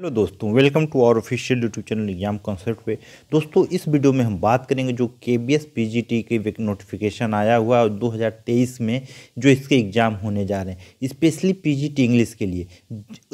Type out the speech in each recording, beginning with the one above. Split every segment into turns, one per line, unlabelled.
hello दोस्तों welcome to our official YouTube channel exam concept पे दोस्तों इस वीडियो में हम बात करेंगे जो K V S P G T के नोटिफिकेशन आया हुआ है दो हज़ार तेईस में जो इसके एग्ज़ाम होने जा रहे हैं specially P G T English के लिए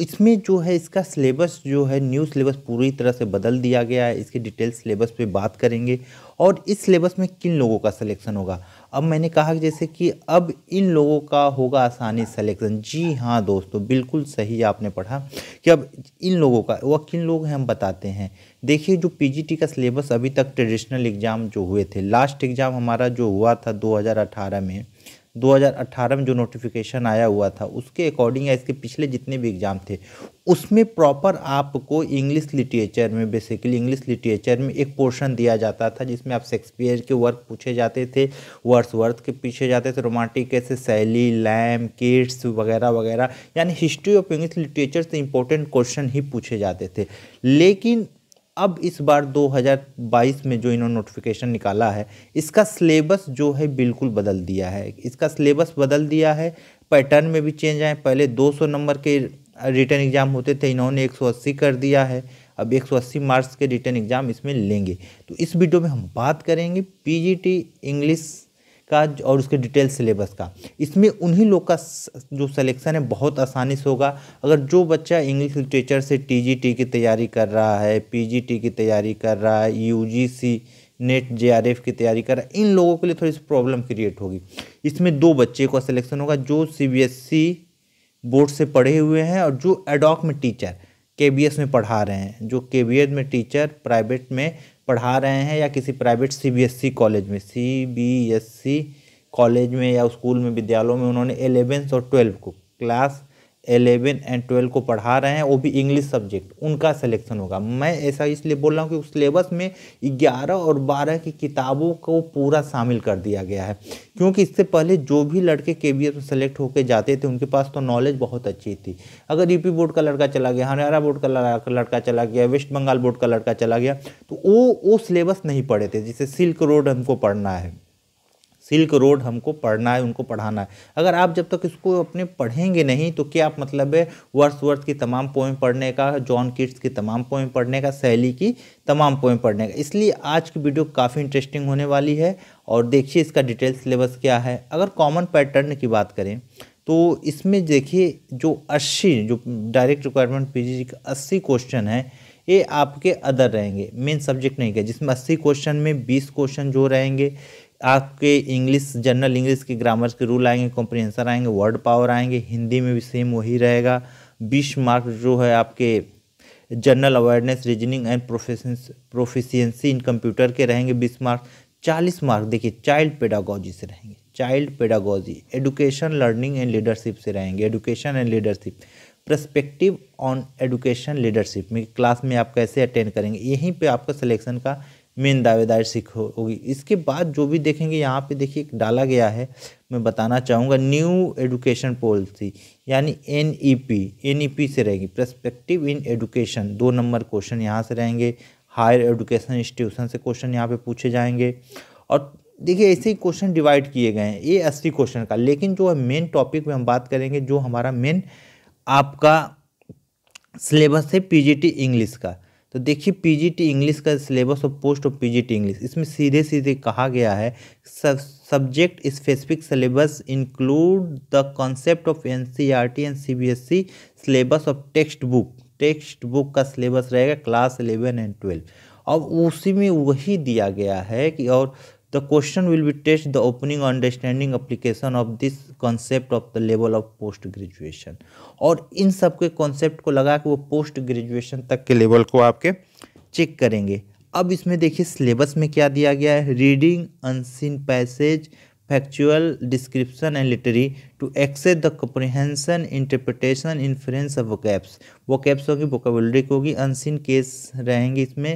इसमें जो है इसका सिलेबस जो है न्यू सिलेबस पूरी तरह से बदल दिया गया है इसके डिटेल सिलेबस पर बात करेंगे और इस सिलेबस में किन लोगों का सलेक्शन होगा अब मैंने कहा जैसे कि अब इन लोगों का होगा आसानी सेलेक्शन जी हाँ दोस्तों बिल्कुल सही आपने पढ़ा कि अब इन लोगों का वह किन लोग हैं हम बताते हैं देखिए जो पीजीटी का सिलेबस अभी तक ट्रेडिशनल एग्ज़ाम जो हुए थे लास्ट एग्ज़ाम हमारा जो हुआ था 2018 में 2018 में जो नोटिफिकेशन आया हुआ था उसके अकॉर्डिंग या इसके पिछले जितने भी एग्ज़ाम थे उसमें प्रॉपर आपको इंग्लिश लिटरेचर में बेसिकली इंग्लिश लिटरेचर में एक पोर्शन दिया जाता था जिसमें आप शेक्सपियर के वर्क पूछे जाते थे वर्ड्स वर्थ के पीछे जाते थे रोमांटिक कैसे सैली लैम किड्स वगैरह वगैरह यानी हिस्ट्री ऑफ इंग्लिश लिटरेचर से इंपॉर्टेंट क्वेश्चन ही पूछे जाते थे लेकिन अब इस बार 2022 में जो इन्होंने नोटिफिकेशन निकाला है इसका सिलेबस जो है बिल्कुल बदल दिया है इसका सिलेबस बदल दिया है पैटर्न में भी चेंज आए पहले 200 नंबर के रिटर्न एग्ज़ाम होते थे इन्होंने 180 कर दिया है अब 180 मार्क्स के रिटर्न एग्ज़ाम इसमें लेंगे तो इस वीडियो में हम बात करेंगे पी इंग्लिश का और उसके डिटेल सिलेबस का इसमें उन्हीं लोग का जो सिलेक्शन है बहुत आसानी से होगा अगर जो बच्चा इंग्लिश लिटरेचर से टीजीटी की तैयारी कर रहा है पीजीटी की तैयारी कर रहा है यूजीसी नेट जेआरएफ की तैयारी कर रहा है इन लोगों के लिए थोड़ी सी प्रॉब्लम क्रिएट होगी इसमें दो बच्चे का सिलेक्शन होगा जो सी बोर्ड e से पढ़े हुए हैं और जो एडॉक में टीचर के में पढ़ा रहे हैं जो के में टीचर प्राइवेट में पढ़ा रहे हैं या किसी प्राइवेट सीबीएसई कॉलेज में सीबीएसई कॉलेज e में या स्कूल में विद्यालयों में उन्होंने एलेवेंथ और ट्वेल्व को क्लास एलेवन एंड ट्वेल्व को पढ़ा रहे हैं वो भी इंग्लिश सब्जेक्ट उनका सिलेक्शन होगा मैं ऐसा इसलिए बोल रहा हूँ कि उस सिलेबस में ग्यारह और बारह की किताबों को पूरा शामिल कर दिया गया है क्योंकि इससे पहले जो भी लड़के के बी में सेलेक्ट होकर जाते थे उनके पास तो नॉलेज बहुत अच्छी थी अगर यूपी e बोर्ड का लड़का चला गया हरियाणा बोर्ड का लड़का चला गया वेस्ट बंगाल बोर्ड का लड़का चला गया तो वो वो सिलेबस नहीं पढ़े थे जिसे सिल्क रोड हमको पढ़ना है सिल्क रोड हमको पढ़ना है उनको पढ़ाना है अगर आप जब तक इसको अपने पढ़ेंगे नहीं तो क्या आप मतलब है वर्ष वर्ष की तमाम पोएम पढ़ने का जॉन किट्स की तमाम पोएम पढ़ने का शैली की तमाम पोएम पढ़ने का इसलिए आज की वीडियो काफ़ी इंटरेस्टिंग होने वाली है और देखिए इसका डिटेल सिलेबस क्या है अगर कॉमन पैटर्न की बात करें तो इसमें देखिए जो अस्सी जो डायरेक्ट रिक्वायरमेंट जी का अस्सी क्वेश्चन है ये आपके अदर रहेंगे मेन सब्जेक्ट नहीं क्या जिसमें अस्सी क्वेश्चन में बीस क्वेश्चन जो रहेंगे आपके इंग्लिश जनरल इंग्लिश के ग्रामर्स के रूल आएंगे कॉम्प्रिहेंसर आएंगे वर्ड पावर आएंगे हिंदी में भी सेम वही रहेगा बीस मार्क जो है आपके general awareness reasoning and proficiency in computer के रहेंगे बीस मार्क चालीस मार्क देखिए चाइल्ड पेडागोजी से रहेंगे child pedagogy education learning and leadership से रहेंगे education and leadership perspective on education leadership में क्लास में आप कैसे अटेंड करेंगे यहीं पे आपका सिलेक्शन का मेन दावेदार सिख होगी इसके बाद जो भी देखेंगे यहाँ पे देखिए डाला गया है मैं बताना चाहूँगा न्यू एजुकेशन पॉलिसी यानी N E P N E P से रहेगी प्रस्पेक्टिव इन एजुकेशन दो नंबर क्वेश्चन यहाँ से रहेंगे हायर एजुकेशन इंस्टीट्यूशन से क्वेश्चन यहाँ पे पूछे जाएंगे और देखिए ऐसे ही क्वेश्चन डिवाइड किए गए हैं ये अस्सी क्वेश्चन का लेकिन जो है मेन टॉपिक में हम बात करेंगे जो हमारा मेन आपका सिलेबस है पीजीटी इंग्लिश का तो देखिए पीजीटी इंग्लिश का सिलेबस और पोस्ट ऑफ पीजीटी इंग्लिश इसमें सीधे सीधे कहा गया है सब subject specific syllabus include the concept of NCERT and CBSE syllabus of text book text book का सिलेबस रहेगा क्लास इलेवन एंड ट्वेल्व और उसी में वही दिया गया है कि और the question will be test the opening understanding application of this concept of the level of post graduation और इन सब के कॉन्सेप्ट को लगा के वो पोस्ट ग्रेजुएशन तक के लेवल को आपके चेक करेंगे अब इसमें देखिए सिलेबस में क्या दिया गया है reading unseen passage factual description and literary to assess the comprehension interpretation inference of vocabs vocabs होगी वोकेबुलरी होगी अनसिन केस रहेंगे इसमें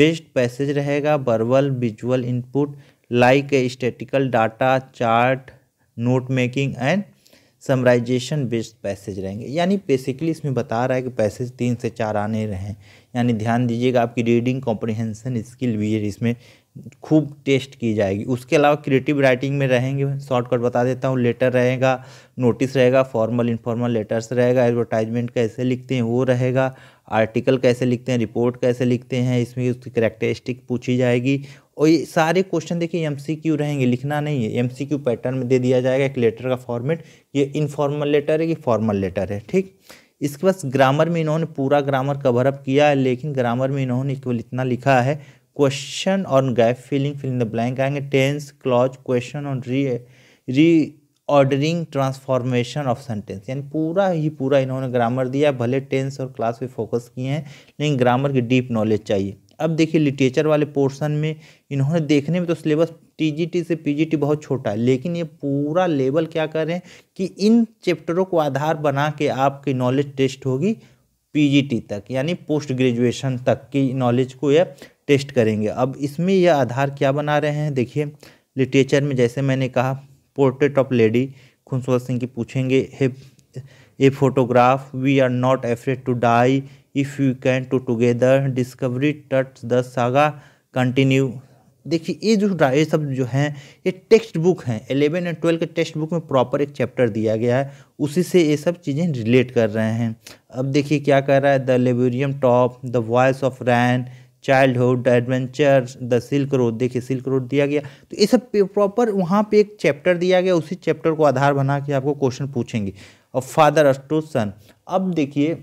बेस्ट पैसेज रहेगा verbal visual input like statistical data chart note making and summarisation based passage रहेंगे यानी basically इसमें बता रहा है कि पैसेज तीन से चार आने रहे हैं यानी ध्यान दीजिएगा आपकी रीडिंग कॉम्प्रिहेंसन स्किल भी इसमें खूब टेस्ट की जाएगी उसके अलावा क्रिएटिव राइटिंग में रहेंगे शॉर्टकट बता देता हूँ लेटर रहेगा नोटिस रहेगा फॉर्मल इनफॉर्मल लेटर्स रहेगा एडवर्टाइजमेंट कैसे लिखते हैं वो रहेगा आर्टिकल कैसे लिखते हैं रिपोर्ट कैसे लिखते हैं इसमें उसकी करेक्टरिस्टिक पूछी जाएगी और ये सारे क्वेश्चन देखिए एम सी क्यू रहेंगे लिखना नहीं है एम सी क्यू पैटर्न में दे दिया जाएगा एक लेटर का फॉर्मेट ये इनफॉर्मल लेटर है कि फॉर्मल लेटर है ठीक इसके बाद ग्रामर में इन्होंने पूरा ग्रामर कवर अप किया है लेकिन ग्रामर में इन्होंने केवल इतना लिखा है क्वेश्चन और gap filling filling the blank आएंगे टेंस क्लॉज क्वेश्चन और री री ऑर्डरिंग ट्रांसफॉर्मेशन ऑफ सेंटेंस यानी पूरा ही पूरा इन्होंने ग्रामर दिया भले टेंस और क्लास पे फोकस किए हैं लेकिन ग्रामर की डीप नॉलेज चाहिए अब देखिए लिटरेचर वाले पोर्शन में इन्होंने देखने में तो सिलेबस टीजीटी से पीजीटी बहुत छोटा है लेकिन ये पूरा लेवल क्या कर रहे हैं कि इन चैप्टरों को आधार बना के आपकी नॉलेज टेस्ट होगी पीजीटी तक यानी पोस्ट ग्रेजुएशन तक की नॉलेज को यह टेस्ट करेंगे अब इसमें यह आधार क्या बना रहे हैं देखिए लिटरेचर में जैसे मैंने कहा portrait of lady Khushwant Singh की पूछेंगे हे a photograph we are not afraid to die if you can to together discovery Tut's the saga continue देखिए ये जो ये सब जो हैं ये टेक्स्ट बुक हैं एलेवन एंड ट्वेल्व के टेक्स्ट बुक में प्रॉपर एक चैप्टर दिया गया है उसी से ये सब चीज़ें रिलेट कर रहे हैं अब देखिए क्या कर रहा है the laburnum top the voice of rain childhood adventure the silk road देखिए सिल्क रोड दिया गया तो ये सब प्रॉपर वहाँ पे एक चैप्टर दिया गया उसी चैप्टर को आधार बना के आपको क्वेश्चन पूछेंगे और फादर अस्टोसन अब देखिए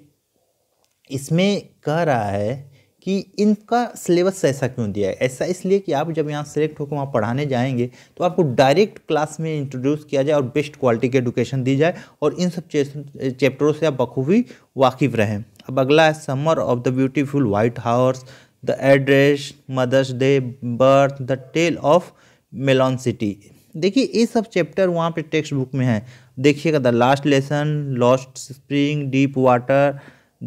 इसमें कह रहा है कि इनका सिलेबस ऐसा क्यों दिया है ऐसा इसलिए कि आप जब यहाँ सेलेक्ट होकर वहाँ पढ़ाने जाएंगे तो आपको डायरेक्ट क्लास में इंट्रोड्यूस किया जाए और बेस्ट क्वालिटी की एडुकेशन दी जाए और इन सब चैप्टरों से आप बखूबी वाकिफ़ रहें अब अगला है summer of the beautiful white house the address mother's day birth the tale of melon city देखिए ये सब चैप्टर वहाँ पे टेक्स्ट बुक में है देखिएगा the last lesson lost spring deep water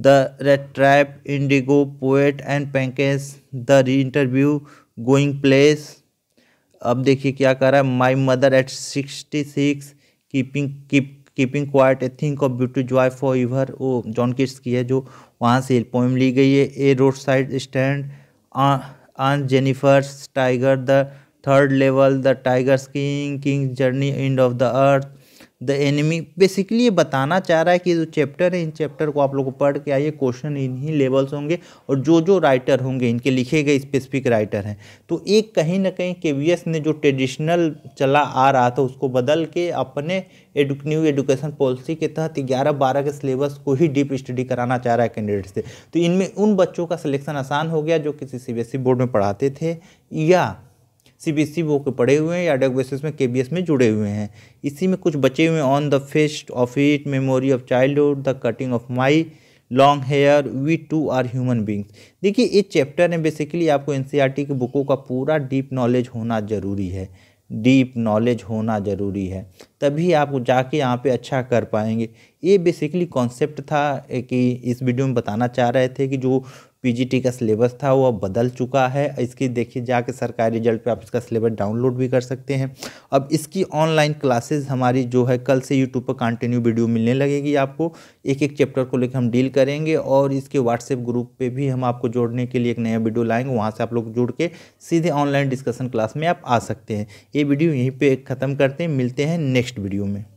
the rat trap indigo poets and pancakes the री interview going places अब देखिए क्या कर रहा है my mother at sixty six keeping keeping quiet a thing of beauty joy forever वो John kits की है जो वहाँ से पोइम ली गई है a road side stand aunt Jennifer's tiger the third level the tiger king king journey end of the earth the enemy basically ये बताना चाह रहा है कि जो चैप्टर है इन चैप्टर को आप लोग पढ़ के आइए क्वेश्चन इन्हीं लेवल्स होंगे और जो जो राइटर होंगे इनके लिखे गए स्पेसिफिक राइटर हैं तो एक कहीं ना कहीं के वी ने जो ट्रेडिशनल चला आ रहा था उसको बदल के अपने एडुक न्यू एडुकेशन पॉलिसी के तहत ग्यारह बारह के सिलेबस को ही डीप स्टडी कराना चाह रहा है कैंडिडेट से तो इनमें उन बच्चों का सिलेक्शन आसान हो गया जो किसी सी बोर्ड e में पढ़ाते थे या सी e वो के पढ़े हुए हैं या डेक बेसिस में के में जुड़े हुए हैं इसी में कुछ बचे हुए on the face of it memory of childhood the cutting of my long hair we too are human beings देखिए इस चैप्टर में बेसिकली आपको एन e की बुकों का पूरा डीप नॉलेज होना ज़रूरी है डीप नॉलेज होना ज़रूरी है तभी आप जाके यहाँ पे अच्छा कर पाएंगे ये बेसिकली कॉन्सेप्ट था कि इस वीडियो में बताना चाह रहे थे कि जो पीजीटी का सिलेबस था वो अब बदल चुका है इसकी देखिए जाके सरकारी रिजल्ट पे आप इसका सिलेबस डाउनलोड भी कर सकते हैं अब इसकी ऑनलाइन क्लासेस हमारी जो है कल से यूट्यूब पर कंटिन्यू वीडियो मिलने लगेगी आपको एक एक चैप्टर को लेकर हम डील करेंगे और इसके व्हाट्सएप ग्रुप पर भी हम आपको जोड़ने के लिए एक नया वीडियो लाएंगे वहाँ से आप लोग जुड़ के सीधे ऑनलाइन डिस्कशन क्लास में आप आ सकते हैं ये वीडियो यहीं पर ख़त्म करते हैं मिलते हैं नेक्स्ट वीडियो में